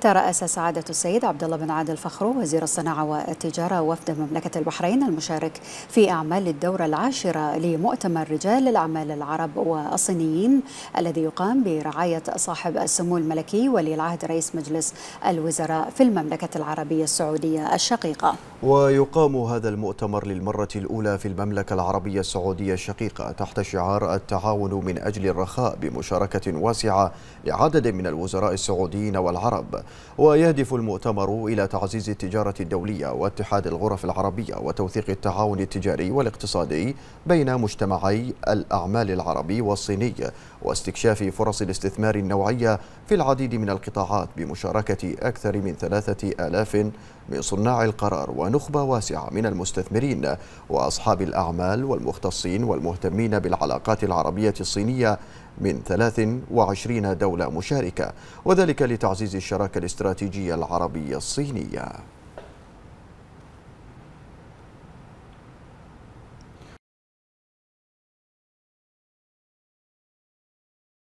ترأس سعادة السيد عبد الله بن عادل فخرو وزير الصناعة والتجارة وفد مملكة البحرين المشارك في أعمال الدورة العاشرة لمؤتمر رجال الأعمال العرب والصينيين الذي يقام برعاية صاحب السمو الملكي ولي العهد رئيس مجلس الوزراء في المملكة العربية السعودية الشقيقة ويقام هذا المؤتمر للمرة الأولى في المملكة العربية السعودية الشقيقة تحت شعار التعاون من أجل الرخاء بمشاركة واسعة لعدد من الوزراء السعوديين والعرب ويهدف المؤتمر إلى تعزيز التجارة الدولية واتحاد الغرف العربية وتوثيق التعاون التجاري والاقتصادي بين مجتمعي الأعمال العربي والصيني واستكشاف فرص الاستثمار النوعية في العديد من القطاعات بمشاركة أكثر من ثلاثة آلاف بصناع القرار ونخبة واسعة من المستثمرين وأصحاب الأعمال والمختصين والمهتمين بالعلاقات العربية الصينية من 23 دولة مشاركة وذلك لتعزيز الشراكة الاستراتيجية العربية الصينية